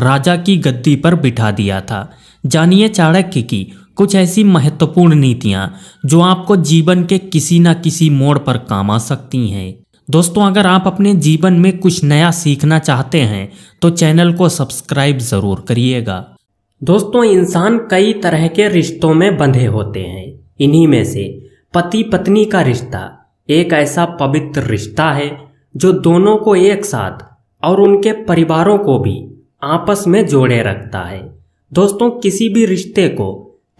राजा की गद्दी पर बिठा दिया था जानिए चाणक्य की कुछ ऐसी महत्वपूर्ण नीतियाँ जो आपको जीवन के किसी न किसी मोड़ पर काम आ सकती हैं दोस्तों अगर आप अपने जीवन में कुछ नया सीखना चाहते हैं तो चैनल को सब्सक्राइब ज़रूर करिएगा दोस्तों इंसान कई तरह के रिश्तों में बंधे होते हैं इन्हीं में से पति पत्नी का रिश्ता एक ऐसा पवित्र रिश्ता है जो दोनों को एक साथ और उनके परिवारों को भी आपस में जोड़े रखता है दोस्तों किसी भी रिश्ते को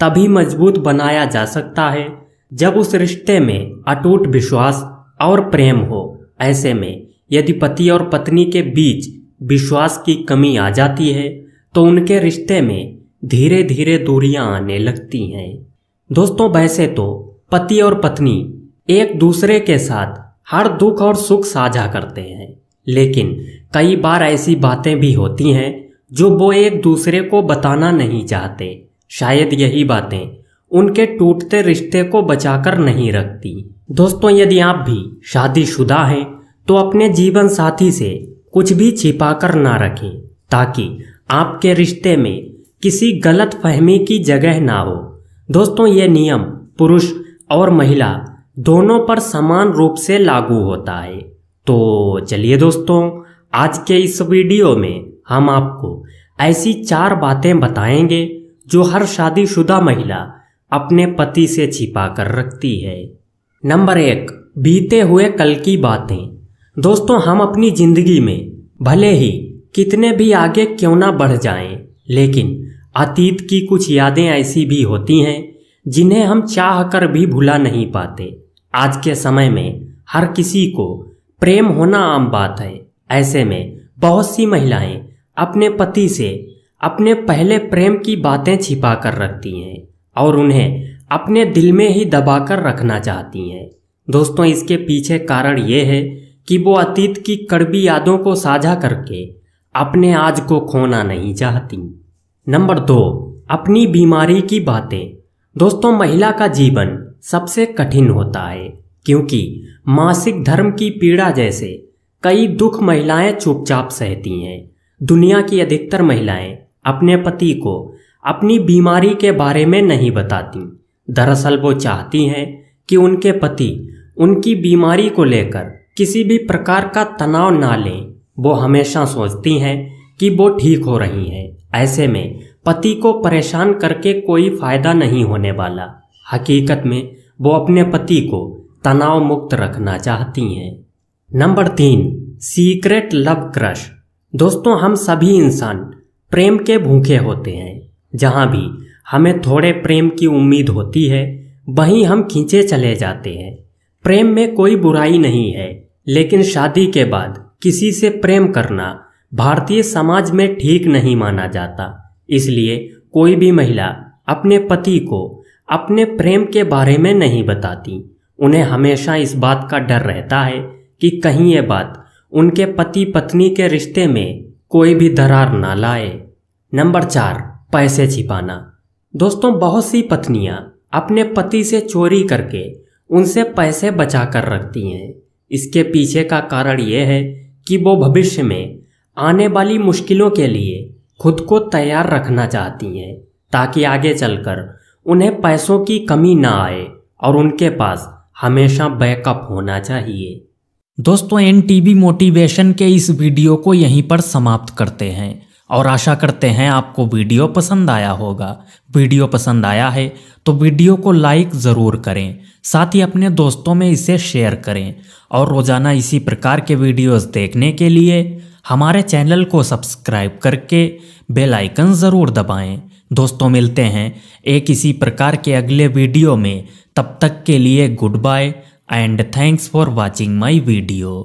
तभी मजबूत बनाया जा सकता है जब उस रिश्ते में अटूट विश्वास और प्रेम हो ऐसे में यदि पति और पत्नी के बीच विश्वास की कमी आ जाती है तो उनके रिश्ते में धीरे धीरे दूरियां आने लगती हैं दोस्तों वैसे तो पति और पत्नी एक दूसरे के साथ हर दुख और सुख साझा करते हैं लेकिन कई बार ऐसी बातें भी होती हैं जो वो एक दूसरे को बताना नहीं चाहते शायद यही बातें उनके टूटते रिश्ते को बचाकर नहीं रखती दोस्तों यदि आप भी शादीशुदा हैं तो अपने जीवन साथी से कुछ भी छिपा कर ना रखें ताकि आपके रिश्ते में किसी गलत फहमी की जगह ना हो दोस्तों ये नियम पुरुष और महिला दोनों पर समान रूप से लागू होता है तो चलिए दोस्तों आज के इस वीडियो में हम आपको ऐसी चार बातें बताएंगे जो हर शादीशुदा महिला अपने पति से छिपा कर रखती है नंबर एक बीते हुए कल की बातें दोस्तों हम अपनी जिंदगी में भले ही कितने भी आगे क्यों ना बढ़ जाएं, लेकिन अतीत की कुछ यादें ऐसी भी होती हैं जिन्हें हम चाह कर भी भुला नहीं पाते आज के समय में हर किसी को प्रेम होना आम बात है ऐसे में बहुत सी महिलाएं अपने पति से अपने पहले प्रेम की बातें छिपा कर रखती हैं और उन्हें अपने दिल में ही दबा कर रखना चाहती हैं दोस्तों इसके पीछे कारण ये है कि वो अतीत की कड़वी यादों को साझा करके अपने आज को खोना नहीं चाहती नंबर दो अपनी बीमारी की बातें दोस्तों महिला का जीवन सबसे कठिन होता है क्योंकि मासिक धर्म की पीड़ा जैसे कई दुख महिलाएं चुपचाप सहती हैं दुनिया की अधिकतर महिलाएं अपने पति को अपनी बीमारी के बारे में नहीं बताती दरअसल वो चाहती हैं कि उनके पति उनकी बीमारी को लेकर किसी भी प्रकार का तनाव ना लें वो हमेशा सोचती हैं कि वो ठीक हो रही हैं ऐसे में पति को परेशान करके कोई फायदा नहीं होने वाला हकीकत में वो अपने पति को तनाव मुक्त रखना चाहती हैं नंबर तीन सीक्रेट लव क्रश दोस्तों हम सभी इंसान प्रेम के भूखे होते हैं जहाँ भी हमें थोड़े प्रेम की उम्मीद होती है वहीं हम खींचे चले जाते हैं प्रेम में कोई बुराई नहीं है लेकिन शादी के बाद किसी से प्रेम करना भारतीय समाज में ठीक नहीं माना जाता इसलिए कोई भी महिला अपने पति को अपने प्रेम के बारे में नहीं बताती उन्हें हमेशा इस बात का डर रहता है कि कहीं ये बात उनके पति पत्नी के रिश्ते में कोई भी दरार ना लाए नंबर चार पैसे छिपाना दोस्तों बहुत सी पत्नियां अपने पति से चोरी करके उनसे पैसे बचा कर रखती हैं इसके पीछे का कारण यह है कि वो भविष्य में आने वाली मुश्किलों के लिए खुद को तैयार रखना चाहती हैं ताकि आगे चलकर उन्हें पैसों की कमी ना आए और उनके पास हमेशा बैकअप होना चाहिए दोस्तों एन मोटिवेशन के इस वीडियो को यहीं पर समाप्त करते हैं और आशा करते हैं आपको वीडियो पसंद आया होगा वीडियो पसंद आया है तो वीडियो को लाइक ज़रूर करें साथ ही अपने दोस्तों में इसे शेयर करें और रोज़ाना इसी प्रकार के वीडियोस देखने के लिए हमारे चैनल को सब्सक्राइब करके बेल आइकन ज़रूर दबाएं। दोस्तों मिलते हैं एक इसी प्रकार के अगले वीडियो में तब तक के लिए good bye and thanks for watching my video.